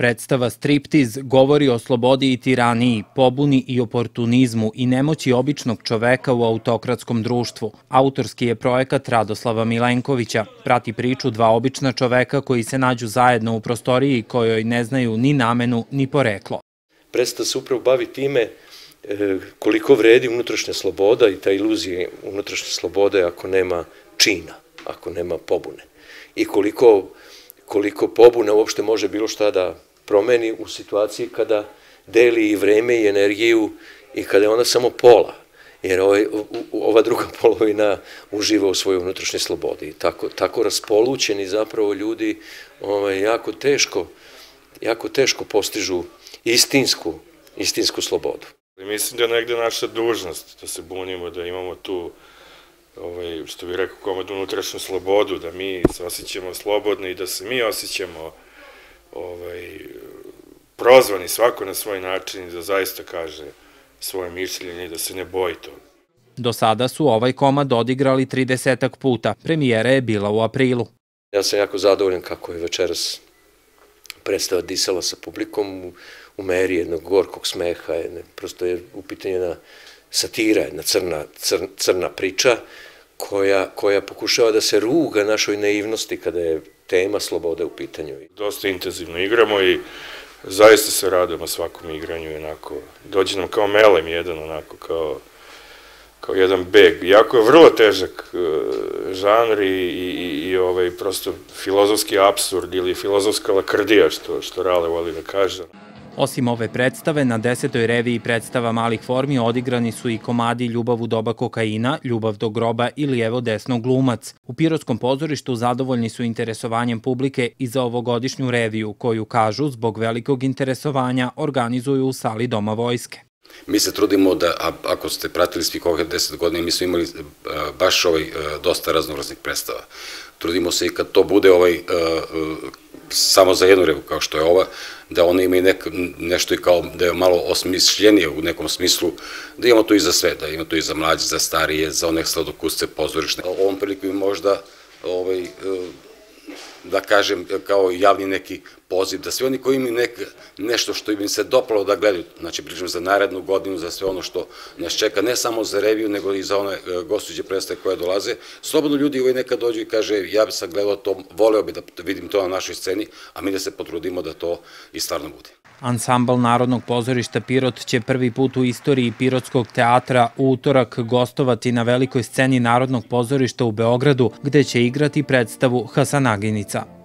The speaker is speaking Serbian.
Predstava Striptiz govori o slobodi i tiraniji, pobuni i oportunizmu i nemoći običnog čoveka u autokratskom društvu. Autorski je projekat Radoslava Milenkovića. Prati priču dva obična čoveka koji se nađu zajedno u prostoriji kojoj ne znaju ni namenu ni poreklo. Predstava se upravo bavi time e, koliko vredi unutrašnja sloboda i ta iluzija unutrašnje slobode ako nema čina, ako nema pobune. I koliko koliko pobuna uopšte može bilo šta da promeni u situaciji kada deli i vreme i energiju i kada je ona samo pola, jer ovaj, ova druga polovina uživa u svojoj unutrašnjoj slobodi. tako, tako raspolućeni zapravo ljudi ovaj, jako teško, jako teško postižu istinsku, istinsku slobodu. Mislim da je negde naša dužnost da se bunimo, da imamo tu ovaj, što bih rekao komad unutrašnju slobodu, da mi se osjećamo slobodno i da se mi osjećamo slobodno ovaj, prozvani svako na svoj način da zaista kaže svoje mišljenje i da se ne boji to. Do sada su ovaj komad odigrali 30 puta. Premijera je bila u aprilu. Ja sam jako zadovoljan kako je večeras predstava disala sa publikom u, u meri jednog gorkog smeha, jedne, prosto je u pitanju jedna satira, jedna crna, cr, crna priča koja, koja pokušava da se ruga našoj naivnosti kada je tema slobode u pitanju. Dosta intenzivno igramo i zaista se radujemo svakom igranju, onako, dođe nam kao melem jedan, onako, kao, kao jedan beg. Iako je vrlo težak e, žanr i, i, i, ovaj, prosto filozofski absurd ili filozofska lakrdija, što, što Rale voli da kaže. Osim ove predstave, na desetoj reviji predstava malih formi odigrani su i komadi Ljubav u doba kokaina, Ljubav do groba i Lijevo desno glumac. U Pirotskom pozorištu zadovoljni su interesovanjem publike i za ovogodišnju reviju, koju, kažu, zbog velikog interesovanja organizuju u sali Doma vojske. Mi se trudimo da, ako ste pratili svih ovih deset godina, mi smo imali e, baš ovaj, e, dosta raznovrsnih predstava. Trudimo se i kad to bude ovaj, e, samo za jednu reku kao što je ova, da ona ima i nek, nešto i kao da je malo osmišljenije u nekom smislu, da imamo to i za sve, da ima to i za mlađe, za starije, za one sladokusce pozorišne. Ovom priliku možda ovaj, da kažem, kao javni neki poziv, da svi oni koji imaju nek, nešto što im se dopalo da gledaju, znači pričam za narednu godinu, za sve ono što nas čeka, ne samo za reviju, nego i za one e, gostuđe predstave koje dolaze, slobodno ljudi uvijek nekad dođu i kaže, ja bi sam gledao to, voleo bi da vidim to na našoj sceni, a mi da se potrudimo da to i stvarno bude. Ansambl Narodnog pozorišta Pirot će prvi put u istoriji Pirotskog teatra u utorak gostovati na velikoj sceni Narodnog pozorišta u Beogradu, gde će igrati predstavu Hasanaginica.